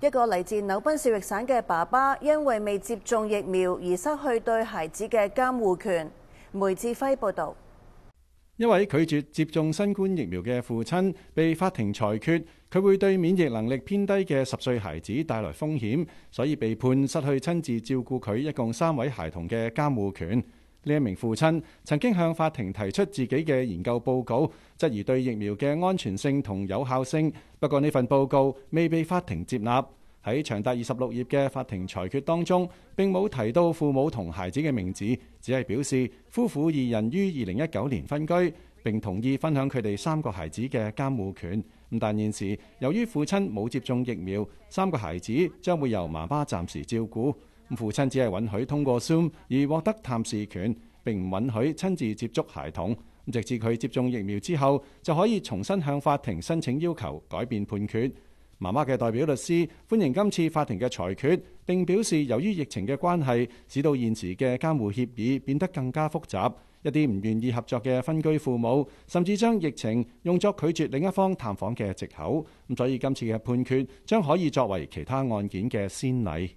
一个嚟自纽宾士域省嘅爸爸，因为未接种疫苗而失去对孩子嘅监护权。梅志辉报道，一位拒绝接种新冠疫苗嘅父亲，被法庭裁决佢会对免疫能力偏低嘅十岁孩子带来风险，所以被判失去亲自照顾佢一共三位孩童嘅监护权。呢一名父親曾經向法庭提出自己嘅研究報告，質疑對疫苗嘅安全性同有效性。不過呢份報告未被法庭接納。喺長達二十六頁嘅法庭裁決當中，並冇提到父母同孩子嘅名字，只係表示夫婦二人於二零一九年分居，並同意分享佢哋三個孩子嘅監護權。咁但現時由於父親冇接種疫苗，三個孩子將會由媽媽暫時照顧。父親只係允許通過 Zoom 而獲得探視權，並唔允許親自接觸孩童。直至佢接種疫苗之後，就可以重新向法庭申請要求改變判決。媽媽嘅代表律師歡迎今次法庭嘅裁決，並表示由於疫情嘅關係，使到現時嘅監護協議變得更加複雜。一啲唔願意合作嘅分居父母，甚至將疫情用作拒絕另一方探訪嘅藉口。咁所以今次嘅判決將可以作為其他案件嘅先例。